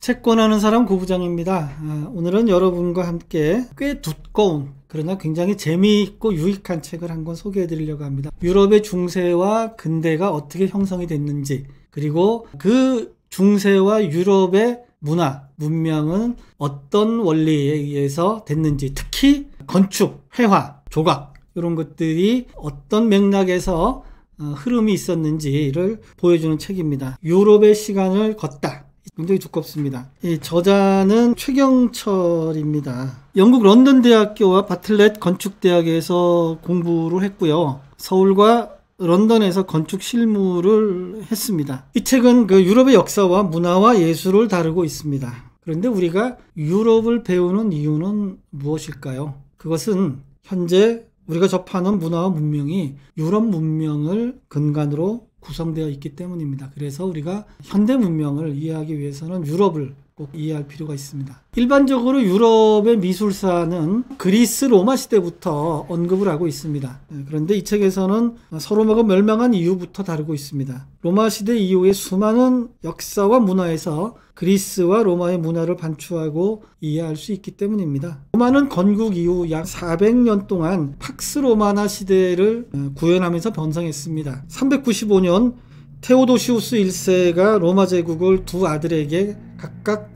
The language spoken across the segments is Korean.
채권하는 사람 고부장입니다. 아, 오늘은 여러분과 함께 꽤 두꺼운 그러나 굉장히 재미있고 유익한 책을 한 권 소개해 드리려고 합니다. 유럽의 중세와 근대가 어떻게 형성이 됐는지 그리고 그 중세와 유럽의 문화, 문명은 어떤 원리에 의해서 됐는지 특히 건축, 회화, 조각 이런 것들이 어떤 맥락에서 어, 흐름이 있었는지를 보여주는 책입니다. 유럽의 시간을 걷다. 굉장히 두껍습니다. 이 저자는 최경철입니다. 영국 런던 대학교와 바틀렛 건축대학에서 공부를 했고요. 서울과 런던에서 건축 실무를 했습니다. 이 책은 그 유럽의 역사와 문화와 예술을 다루고 있습니다. 그런데 우리가 유럽을 배우는 이유는 무엇일까요? 그것은 현재 우리가 접하는 문화와 문명이 유럽 문명을 근간으로 구성되어 있기 때문입니다. 그래서 우리가 현대 문명을 이해하기 위해서는 유럽을 꼭 이해할 필요가 있습니다. 일반적으로 유럽의 미술사는 그리스 로마 시대부터 언급을 하고 있습니다. 네, 그런데 이 책에서는 서로마가 멸망한 이후부터 다루고 있습니다. 로마 시대 이후에 수많은 역사와 문화에서 그리스와 로마의 문화를 반추하고 이해할 수 있기 때문입니다. 로마는 건국 이후 약 400년 동안 팍스 로마나 시대를 어, 구현하면서 번성했습니다. 395년 테오도시우스 1세가 로마 제국을 두 아들에게 각각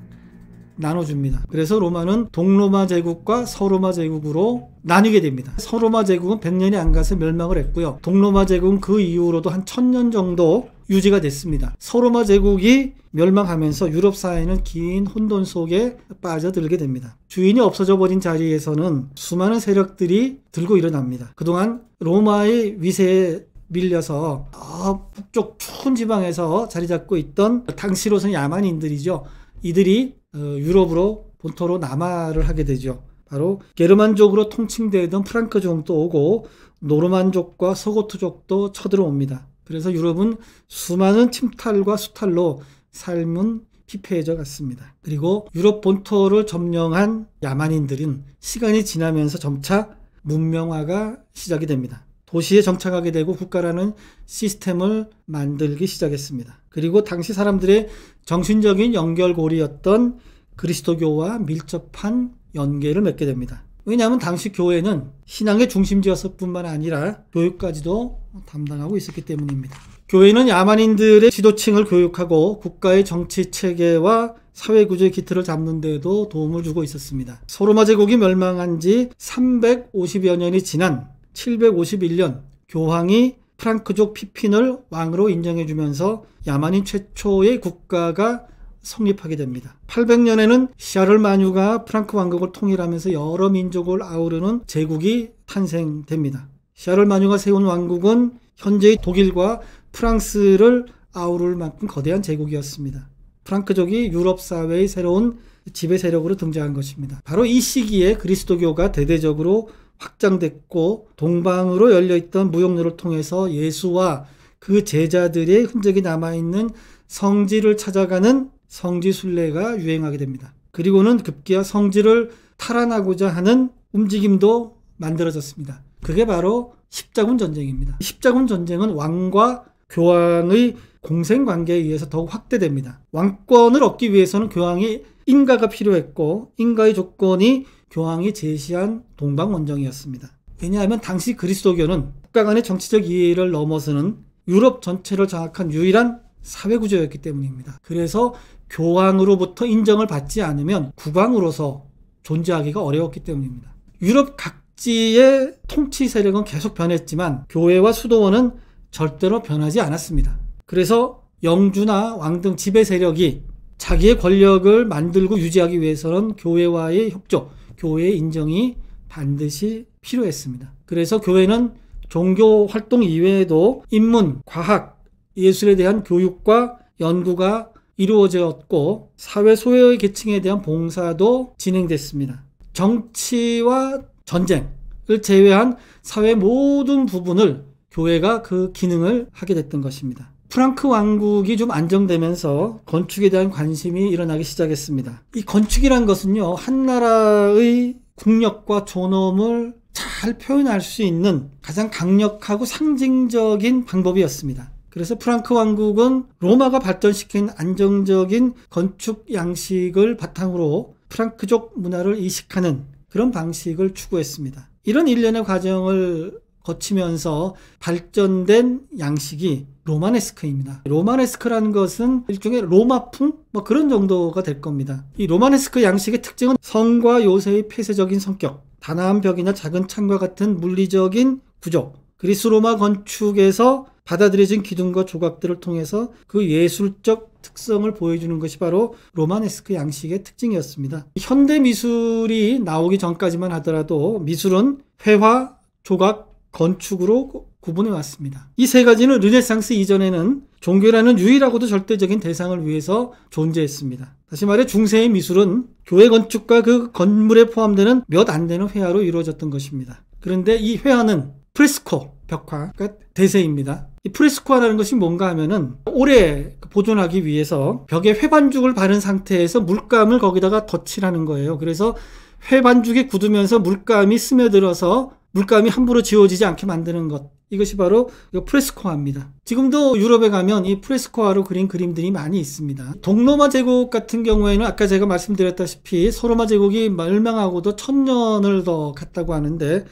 나눠줍니다. 그래서 로마는 동로마 제국과 서로마 제국으로 나뉘게 됩니다. 서로마 제국은 100년이 안 가서 멸망을 했고요. 동로마 제국은 그 이후로도 한 1000년 정도 유지가 됐습니다. 서로마 제국이 멸망하면서 유럽 사회는 긴 혼돈 속에 빠져들게 됩니다. 주인이 없어져 버린 자리에서는 수많은 세력들이 들고 일어납니다. 그동안 로마의 위세에 밀려서 어, 북쪽 추운 지방에서 자리 잡고 있던 당시로서는 야만인들이죠. 이들이 어, 유럽으로 본토로 남하를 하게 되죠. 바로 게르만족으로 통칭되던 프랑크족도 오고 노르만족과 서고트족도 쳐들어옵니다. 그래서 유럽은 수많은 침탈과 수탈로 삶은 피폐해져 갔습니다. 그리고 유럽 본토를 점령한 야만인들은 시간이 지나면서 점차 문명화가 시작이 됩니다. 도시에 정착하게 되고 국가라는 시스템을 만들기 시작했습니다. 그리고 당시 사람들의 정신적인 연결고리였던 그리스도교와 밀접한 연계를 맺게 됩니다. 왜냐하면 당시 교회는 신앙의 중심지였을 뿐만 아니라 교육까지도 담당하고 있었기 때문입니다. 교회는 야만인들의 지도층을 교육하고 국가의 정치 체계와 사회 구조의 기틀을 잡는 데에도 도움을 주고 있었습니다. 소로마 제국이 멸망한 지 350여 년이 지난 751년 교황이 프랑크족 피핀을 왕으로 인정해주면서 야만인 최초의 국가가 성립하게 됩니다. 800년에는 샤를마뉴가 프랑크 왕국을 통일하면서 여러 민족을 아우르는 제국이 탄생됩니다. 샤를마뉴가 세운 왕국은 현재의 독일과 프랑스를 아우를 만큼 거대한 제국이었습니다. 프랑크족이 유럽 사회의 새로운 지배 세력으로 등장한 것입니다. 바로 이 시기에 그리스도교가 대대적으로 확장됐고 동방으로 열려있던 무역로를 통해서 예수와 그 제자들의 흔적이 남아있는 성지를 찾아가는 성지 순례가 유행하게 됩니다. 그리고는 급기야 성지를 탈환하고자 하는 움직임도 만들어졌습니다. 그게 바로 십자군 전쟁입니다. 십자군 전쟁은 왕과 교황의 공생 관계에 의해서 더욱 확대됩니다. 왕권을 얻기 위해서는 교황이 인가가 필요했고 인가의 조건이 교황이 제시한 동방원정이었습니다. 왜냐하면 당시 그리스도교는 국가 간의 정치적 이해를 넘어서는 유럽 전체를 장악한 유일한 사회구조였기 때문입니다. 그래서 교황으로부터 인정을 받지 않으면 국왕으로서 존재하기가 어려웠기 때문입니다. 유럽 각지의 통치 세력은 계속 변했지만 교회와 수도원은 절대로 변하지 않았습니다. 그래서 영주나 왕 등 지배 세력이 자기의 권력을 만들고 유지하기 위해서는 교회와의 협조, 교회의 인정이 반드시 필요했습니다. 그래서 교회는 종교 활동 이외에도 인문, 과학, 예술에 대한 교육과 연구가 이루어졌고 사회 소외 계층에 대한 봉사도 진행됐습니다. 정치와 전쟁을 제외한 사회 모든 부분을 교회가 그 기능을 하게 됐던 것입니다. 프랑크 왕국이 좀 안정되면서 건축에 대한 관심이 일어나기 시작했습니다. 이 건축이란 것은요, 한 나라의 국력과 존엄을 잘 표현할 수 있는 가장 강력하고 상징적인 방법이었습니다. 그래서 프랑크 왕국은 로마가 발전시킨 안정적인 건축 양식을 바탕으로 프랑크족 문화를 이식하는 그런 방식을 추구했습니다. 이런 일련의 과정을 거치면서 발전된 양식이 로마네스크입니다. 로마네스크라는 것은 일종의 로마풍 뭐 그런 정도가 될 겁니다. 이 로마네스크 양식의 특징은 성과 요새의 폐쇄적인 성격, 단아한 벽이나 작은 창과 같은 물리적인 구조, 그리스 로마 건축에서 받아들여진 기둥과 조각들을 통해서 그 예술적 특성을 보여주는 것이 바로 로마네스크 양식의 특징이었습니다. 현대 미술이 나오기 전까지만 하더라도 미술은 회화, 조각, 건축으로 구분해 왔습니다. 이 세 가지는 르네상스 이전에는 종교라는 유일하고도 절대적인 대상을 위해서 존재했습니다. 다시 말해 중세의 미술은 교회 건축과 그 건물에 포함되는 몇 안 되는 회화로 이루어졌던 것입니다. 그런데 이 회화는 프레스코 벽화가 그러니까 대세입니다. 이 프레스코라는 화 것이 뭔가 하면은 오래 보존하기 위해서 벽에 회반죽을 바른 상태에서 물감을 거기다가 덧칠하는 거예요. 그래서 회반죽이 굳으면서 물감이 스며들어서 물감이 함부로 지워지지 않게 만드는 것. 이것이 바로 프레스코화입니다. 지금도 유럽에 가면 이 프레스코화로 그린 그림들이 많이 있습니다. 동로마 제국 같은 경우에는 아까 제가 말씀드렸다시피 서로마 제국이 멸망하고도 천년을 더 갔다고 하는데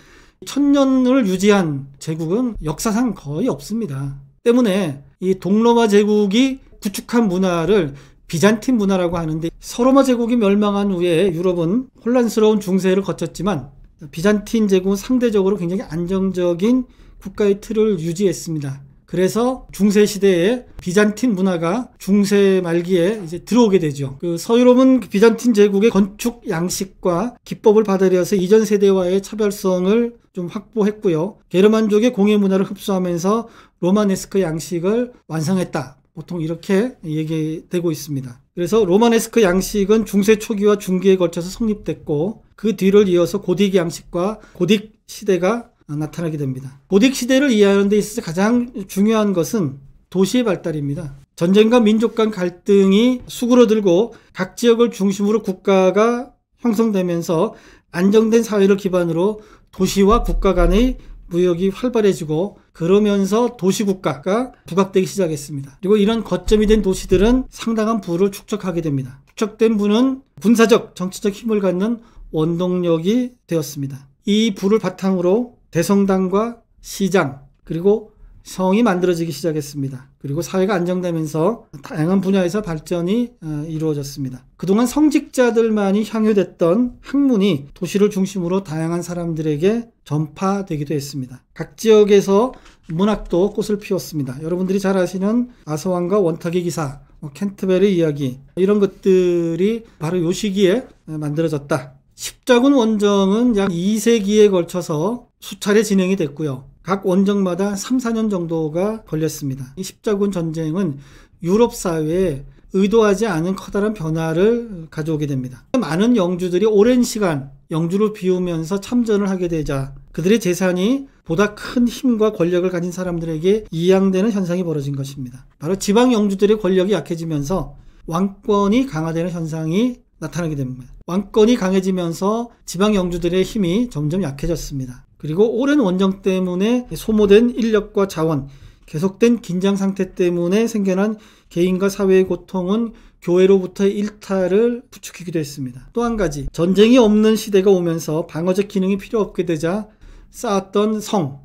천년을 유지한 제국은 역사상 거의 없습니다. 때문에 이 동로마 제국이 구축한 문화를 비잔틴 문화라고 하는데 서로마 제국이 멸망한 후에 유럽은 혼란스러운 중세를 거쳤지만 비잔틴 제국은 상대적으로 굉장히 안정적인 국가의 틀을 유지했습니다. 그래서 중세 시대에 비잔틴 문화가 중세 말기에 이제 들어오게 되죠. 그 서유럽은 비잔틴 제국의 건축 양식과 기법을 받아들여서 이전 세대와의 차별성을 좀 확보했고요. 게르만족의 공예 문화를 흡수하면서 로마네스크 양식을 완성했다. 보통 이렇게 얘기되고 있습니다. 그래서 로마네스크 양식은 중세 초기와 중기에 걸쳐서 성립됐고 그 뒤를 이어서 고딕 양식과 고딕 시대가 나타나게 됩니다. 고딕 시대를 이해하는 데 있어서 가장 중요한 것은 도시의 발달입니다. 전쟁과 민족 간 갈등이 수그러들고 각 지역을 중심으로 국가가 형성되면서 안정된 사회를 기반으로 도시와 국가 간의 무역이 활발해지고 그러면서 도시국가가 부각되기 시작했습니다. 그리고 이런 거점이 된 도시들은 상당한 부를 축적하게 됩니다. 축적된 부는 군사적, 정치적 힘을 갖는 원동력이 되었습니다. 이 부를 바탕으로 대성당과 시장, 그리고 성이 만들어지기 시작했습니다. 그리고 사회가 안정되면서 다양한 분야에서 발전이 어, 이루어졌습니다. 그동안 성직자들만이 향유됐던 학문이 도시를 중심으로 다양한 사람들에게 전파되기도 했습니다. 각 지역에서 문학도 꽃을 피웠습니다. 여러분들이 잘 아시는 아서왕과 원탁의 기사, 뭐 켄트벨의 이야기 이런 것들이 바로 요 시기에 만들어졌다. 십자군 원정은 약 2세기에 걸쳐서 수차례 진행이 됐고요. 각 원정마다 3, 4년 정도가 걸렸습니다. 이 십자군 전쟁은 유럽 사회에 의도하지 않은 커다란 변화를 가져오게 됩니다. 많은 영주들이 오랜 시간 영주를 비우면서 참전을 하게 되자 그들의 재산이 보다 큰 힘과 권력을 가진 사람들에게 이양되는 현상이 벌어진 것입니다. 바로 지방 영주들의 권력이 약해지면서 왕권이 강화되는 현상이 나타나게 됩니다. 왕권이 강해지면서 지방 영주들의 힘이 점점 약해졌습니다. 그리고 오랜 원정 때문에 소모된 인력과 자원, 계속된 긴장 상태 때문에 생겨난 개인과 사회의 고통은 교회로부터의 일탈을 부추기기도 했습니다. 또 한 가지, 전쟁이 없는 시대가 오면서 방어적 기능이 필요 없게 되자 쌓았던 성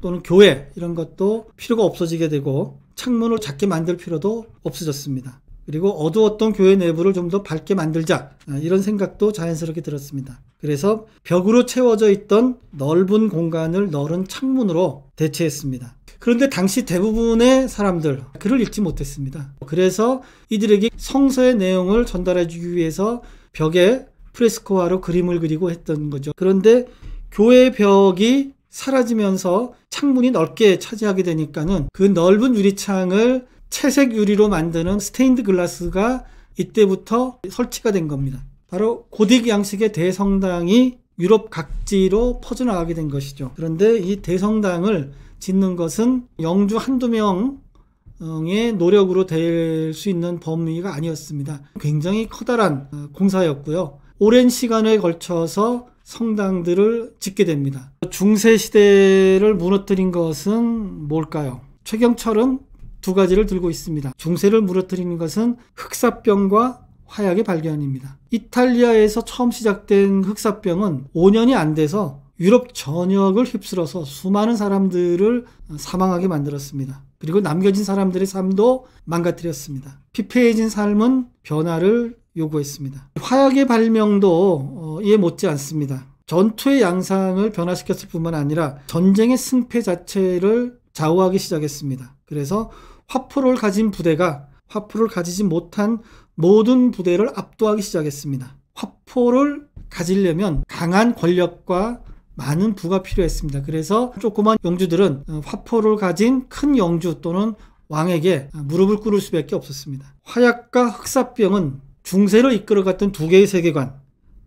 또는 교회 이런 것도 필요가 없어지게 되고 창문을 작게 만들 필요도 없어졌습니다. 그리고 어두웠던 교회 내부를 좀 더 밝게 만들자 아, 이런 생각도 자연스럽게 들었습니다. 그래서 벽으로 채워져 있던 넓은 공간을 넓은 창문으로 대체했습니다. 그런데 당시 대부분의 사람들 글을 읽지 못했습니다. 그래서 이들에게 성서의 내용을 전달해 주기 위해서 벽에 프레스코화로 그림을 그리고 했던 거죠. 그런데 교회 벽이 사라지면서 창문이 넓게 차지하게 되니까는 그 넓은 유리창을 채색 유리로 만드는 스테인드 글라스가 이때부터 설치가 된 겁니다. 바로 고딕 양식의 대성당이 유럽 각지로 퍼져나가게 된 것이죠. 그런데 이 대성당을 짓는 것은 영주 한두 명의 노력으로 될 수 있는 범위가 아니었습니다. 굉장히 커다란 공사였고요. 오랜 시간에 걸쳐서 성당들을 짓게 됩니다. 중세 시대를 무너뜨린 것은 뭘까요? 최경철은 두 가지를 들고 있습니다. 중세를 무너뜨리는 것은 흑사병과 화약의 발견입니다. 이탈리아에서 처음 시작된 흑사병은 5년이 안 돼서 유럽 전역을 휩쓸어서 수많은 사람들을 사망하게 만들었습니다. 그리고 남겨진 사람들의 삶도 망가뜨렸습니다. 피폐해진 삶은 변화를 요구했습니다. 화약의 발명도 어, 이해 못지 않습니다. 전투의 양상을 변화시켰을 뿐만 아니라 전쟁의 승패 자체를 좌우하기 시작했습니다. 그래서 화포를 가진 부대가 화포를 가지지 못한 모든 부대를 압도하기 시작했습니다. 화포를 가지려면 강한 권력과 많은 부가 필요했습니다. 그래서 조그만 영주들은 화포를 어, 가진 큰 영주 또는 왕에게 어, 무릎을 꿇을 수밖에 없었습니다. 화약과 흑사병은 중세를 이끌어갔던 두 개의 세계관,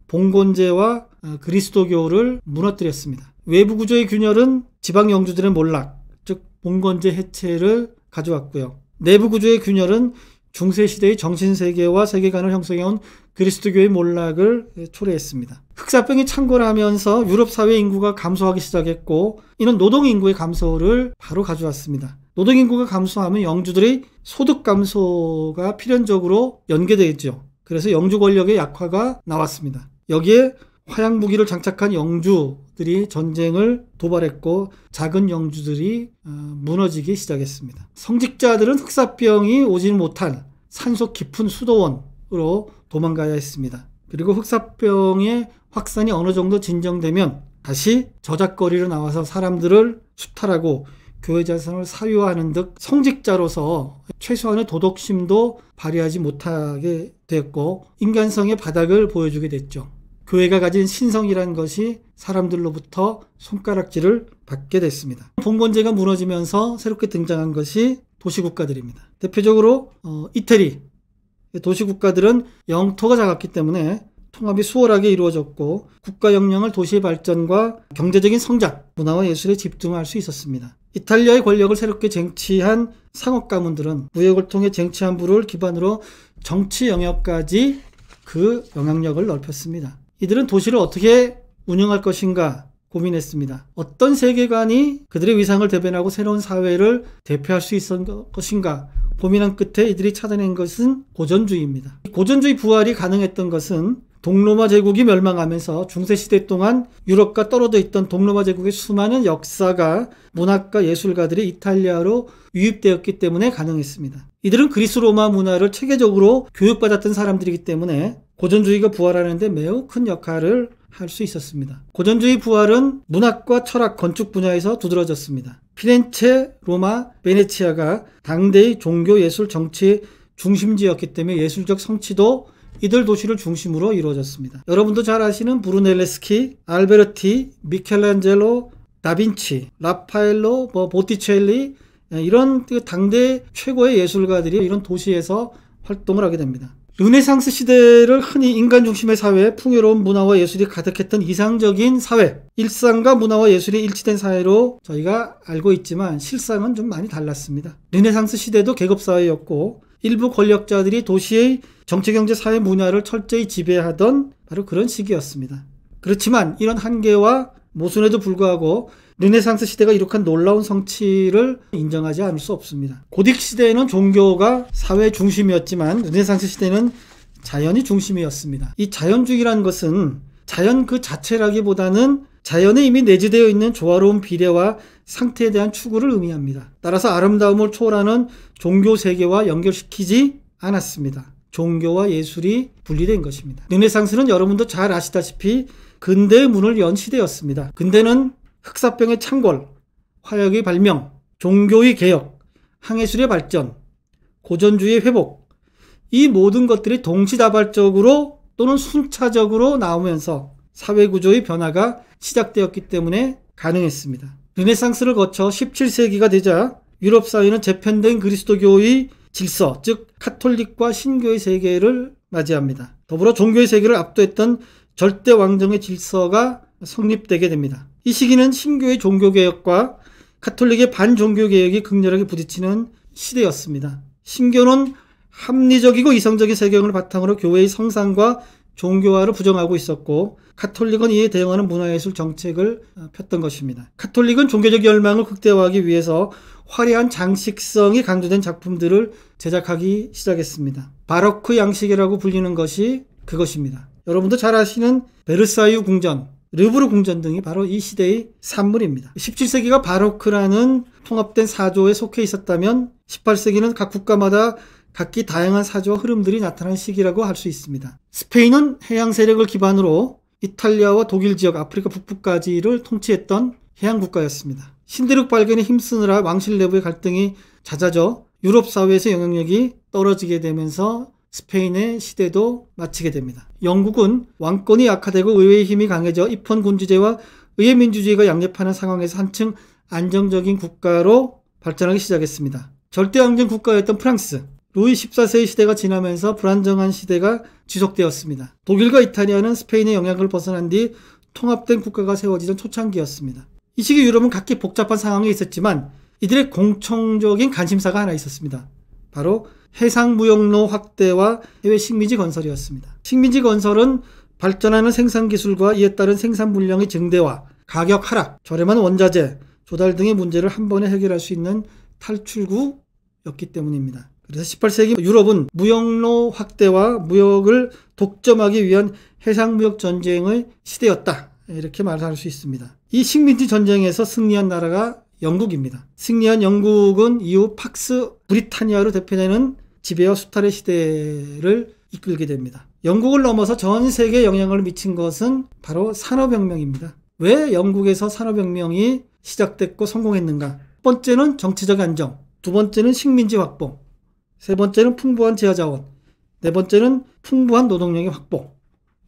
봉건제와 어, 그리스도교를 무너뜨렸습니다. 외부 구조의 균열은 지방 영주들의 몰락, 즉 봉건제 해체를 가져왔고요. 내부 구조의 균열은 중세시대의 정신세계와 세계관을 형성해온 그리스도교의 몰락을 초래했습니다. 흑사병이 창궐하면서 유럽 사회 인구가 감소하기 시작했고, 이는 노동인구의 감소를 바로 가져왔습니다. 노동인구가 감소하면 영주들의 소득 감소가 필연적으로 연계되겠죠. 그래서 영주 권력의 약화가 나왔습니다. 여기에 화약 무기를 장착한 영주들이 전쟁을 도발했고 작은 영주들이 어, 무너지기 시작했습니다. 성직자들은 흑사병이 오지 못한 산속 깊은 수도원으로 도망가야 했습니다. 그리고 흑사병의 확산이 어느 정도 진정되면 다시 저작거리로 나와서 사람들을 수탈하고 교회 자산을 사유하는 듯 성직자로서 최소한의 도덕심도 발휘하지 못하게 됐고 인간성의 바닥을 보여주게 됐죠. 교회가 가진 신성이라는 것이 사람들로부터 손가락질을 받게 됐습니다. 봉건제가 무너지면서 새롭게 등장한 것이 도시국가들입니다. 대표적으로 어, 이태리 도시국가들은 영토가 작았기 때문에 통합이 수월하게 이루어졌고 국가 역량을 도시의 발전과 경제적인 성장, 문화와 예술에 집중할 수 있었습니다. 이탈리아의 권력을 새롭게 쟁취한 상업 가문들은 무역을 통해 쟁취한 부를 기반으로 정치 영역까지 그 영향력을 넓혔습니다. 이들은 도시를 어떻게 운영할 것인가 고민했습니다. 어떤 세계관이 그들의 위상을 대변하고 새로운 사회를 대표할 수 있었던 것인가 고민한 끝에 이들이 찾아낸 것은 고전주의입니다. 고전주의 부활이 가능했던 것은 동로마 제국이 멸망하면서 중세시대 동안 유럽과 떨어져 있던 동로마 제국의 수많은 역사가 문학과 예술가들이 이탈리아로 유입되었기 때문에 가능했습니다. 이들은 그리스 로마 문화를 체계적으로 교육받았던 사람들이기 때문에 고전주의가 부활하는데 매우 큰 역할을 할 수 있었습니다. 고전주의 부활은 문학과 철학, 건축 분야에서 두드러졌습니다. 피렌체, 로마, 베네치아가 당대의 종교, 예술, 정치 중심지였기 때문에 예술적 성취도 이들 도시를 중심으로 이루어졌습니다. 여러분도 잘 아시는 브루넬레스키, 알베르티, 미켈란젤로, 다빈치, 라파엘로, 뭐 보티첼리 예, 이런 그 당대 최고의 예술가들이 이런 도시에서 활동을 하게 됩니다. 르네상스 시대를 흔히 인간 중심의 사회, 풍요로운 문화와 예술이 가득했던 이상적인 사회, 일상과 문화와 예술이 일치된 사회로 저희가 알고 있지만 실상은 좀 많이 달랐습니다. 르네상스 시대도 계급사회였고 일부 권력자들이 도시의 정치, 경제, 사회 문화를 철저히 지배하던 바로 그런 시기였습니다. 그렇지만 이런 한계와 모순에도 불구하고 르네상스 시대가 이룩한 놀라운 성취를 인정하지 않을 수 없습니다. 고딕 시대에는 종교가 사회 중심이었지만 르네상스 시대는 자연이 중심이었습니다. 이자연주의란 것은 자연 그 자체라기보다는 자연에 이미 내재되어 있는 조화로운 비례와 상태에 대한 추구를 의미합니다. 따라서 아름다움을 초월하는 종교 세계와 연결시키지 않았습니다. 종교와 예술이 분리된 것입니다. 르네상스는 여러분도 잘 아시다시피 근대의 문을 연 시대였습니다. 근대는 흑사병의 창궐, 화약의 발명, 종교의 개혁, 항해술의 발전, 고전주의 회복, 이 모든 것들이 동시다발적으로 또는 순차적으로 나오면서 사회구조의 변화가 시작되었기 때문에 가능했습니다. 르네상스를 거쳐 17세기가 되자 유럽 사회는 재편된 그리스도교의 질서, 즉 카톨릭과 신교의 세계를 맞이합니다. 더불어 종교의 세계를 압도했던 절대 왕정의 질서가 성립되게 됩니다. 이 시기는 신교의 종교개혁과 카톨릭의 반종교개혁이 극렬하게 부딪히는 시대였습니다. 신교는 합리적이고 이성적인 세계관을 바탕으로 교회의 성상과 종교화를 부정하고 있었고 카톨릭은 이에 대응하는 문화예술 정책을 어, 폈던 것입니다. 카톨릭은 종교적 열망을 극대화하기 위해서 화려한 장식성이 강조된 작품들을 제작하기 시작했습니다. 바로크 양식이라고 불리는 것이 그것입니다. 여러분도 잘 아시는 베르사유 궁전, 르브르 궁전 등이 바로 이 시대의 산물입니다. 17세기가 바로크라는 통합된 사조에 속해 있었다면 18세기는 각 국가마다 각기 다양한 사조와 흐름들이 나타난 시기라고 할 수 있습니다. 스페인은 해양 세력을 기반으로 이탈리아와 독일 지역, 아프리카 북부까지를 통치했던 해양 국가였습니다. 신대륙 발견에 힘쓰느라 왕실 내부의 갈등이 잦아져 유럽 사회에서 영향력이 떨어지게 되면서 스페인의 시대도 마치게 됩니다. 영국은 왕권이 약화되고 의회의 힘이 강해져 입헌군주제와 의회 민주주의가 양립하는 상황에서 한층 안정적인 국가로 발전하기 시작했습니다. 절대왕정 국가였던 프랑스, 루이 14세의 시대가 지나면서 불안정한 시대가 지속되었습니다. 독일과 이탈리아는 스페인의 영향을 벗어난 뒤 통합된 국가가 세워지던 초창기였습니다. 이 시기 유럽은 각기 복잡한 상황에 있었지만 이들의 공통적인 관심사가 하나 있었습니다. 바로 해상무역로 확대와 해외 식민지 건설이었습니다. 식민지 건설은 발전하는 생산 기술과 이에 따른 생산 물량의 증대와 가격 하락, 저렴한 원자재, 조달 등의 문제를 한 번에 해결할 수 있는 탈출구였기 때문입니다. 그래서 18세기 유럽은 무역로 확대와 무역을 독점하기 위한 해상무역 전쟁의 시대였다. 이렇게 말할 수 있습니다. 이 식민지 전쟁에서 승리한 나라가 영국입니다. 승리한 영국은 이후 팍스 브리타니아로 대표되는 지배와 수탈의 시대를 이끌게 됩니다. 영국을 넘어서 전 세계에 영향을 미친 것은 바로 산업혁명입니다. 왜 영국에서 산업혁명이 시작됐고 성공했는가? 첫 번째는 정치적 안정, 두 번째는 식민지 확보, 세 번째는 풍부한 제하자원네 번째는 풍부한 노동력의 확보.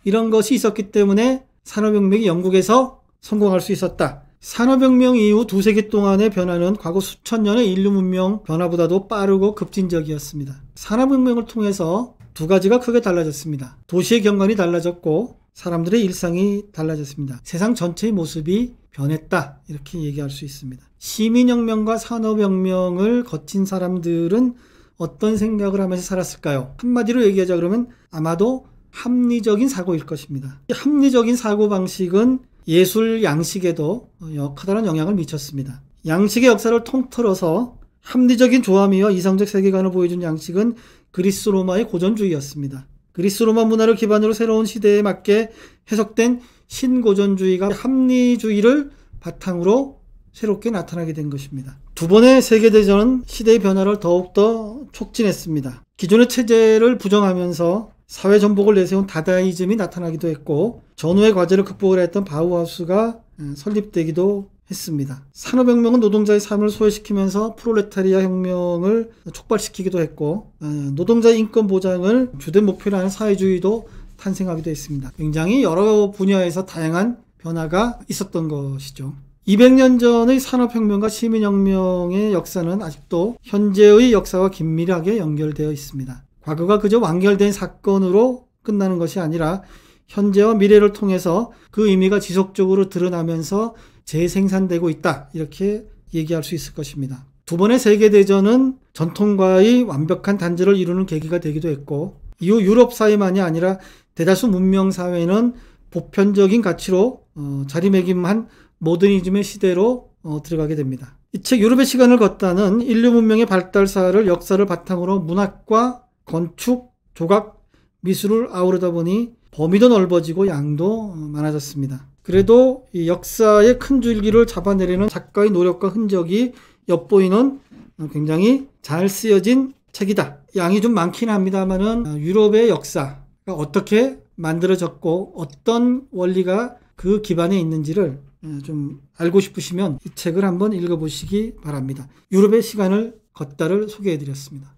이런 것이 있었기 때문에 산업혁명이 영국에서 성공할 수 있었다. 산업혁명 이후 두 세기 동안의 변화는 과거 수천 년의 인류 문명 변화보다도 빠르고 급진적이었습니다. 산업혁명을 통해서 두 가지가 크게 달라졌습니다. 도시의 경관이 달라졌고 사람들의 일상이 달라졌습니다. 세상 전체의 모습이 변했다. 이렇게 얘기할 수 있습니다. 시민혁명과 산업혁명을 거친 사람들은 어떤 생각을 하면서 살았을까요? 한마디로 얘기하자 그러면 아마도 합리적인 사고일 것입니다. 합리적인 사고 방식은 예술 양식에도 커다란 영향을 미쳤습니다. 양식의 역사를 통틀어서 합리적인 조함이어 이상적 세계관을 보여준 양식은 그리스 로마의 고전주의였습니다. 그리스 로마 문화를 기반으로 새로운 시대에 맞게 해석된 신고전주의가 합리주의를 바탕으로 새롭게 나타나게 된 것입니다. 두 번의 세계대전은 시대의 변화를 더욱더 촉진했습니다. 기존의 체제를 부정하면서 사회 전복을 내세운 다다이즘이 나타나기도 했고 전후의 과제를 극복을 했던 바우하우스가 설립되기도 했습니다. 산업혁명은 노동자의 삶을 소외시키면서 프롤레타리아 혁명을 촉발시키기도 했고 어, 노동자의 인권 보장을 주된 목표로 하는 사회주의도 탄생하기도 했습니다. 굉장히 여러 분야에서 다양한 변화가 있었던 것이죠. 200년 전의 산업혁명과 시민혁명의 역사는 아직도 현재의 역사와 긴밀하게 연결되어 있습니다. 과거가 그저 완결된 사건으로 끝나는 것이 아니라 현재와 미래를 통해서 그 의미가 지속적으로 드러나면서 재생산되고 있다. 이렇게 얘기할 수 있을 것입니다. 두 번의 세계대전은 전통과의 완벽한 단절을 이루는 계기가 되기도 했고, 이후 유럽 사회만이 아니라 대다수 문명 사회는 보편적인 가치로 어, 자리매김한 모더니즘의 시대로 어, 들어가게 됩니다. 이 책 유럽의 시간을 걷다는 인류 문명의 발달사를 역사를 바탕으로 문학과 건축, 조각, 미술을 아우르다 보니 범위도 넓어지고 양도 어, 많아졌습니다. 그래도 이 역사의 큰 줄기를 잡아내려는 작가의 노력과 흔적이 엿보이는 굉장히 잘 쓰여진 책이다. 양이 좀 많긴 합니다만은 유럽의 역사가 어떻게 만들어졌고 어떤 원리가 그 기반에 있는지를 좀 알고 싶으시면 이 책을 한번 읽어보시기 바랍니다. 유럽의 시간을 걷다를 소개해드렸습니다.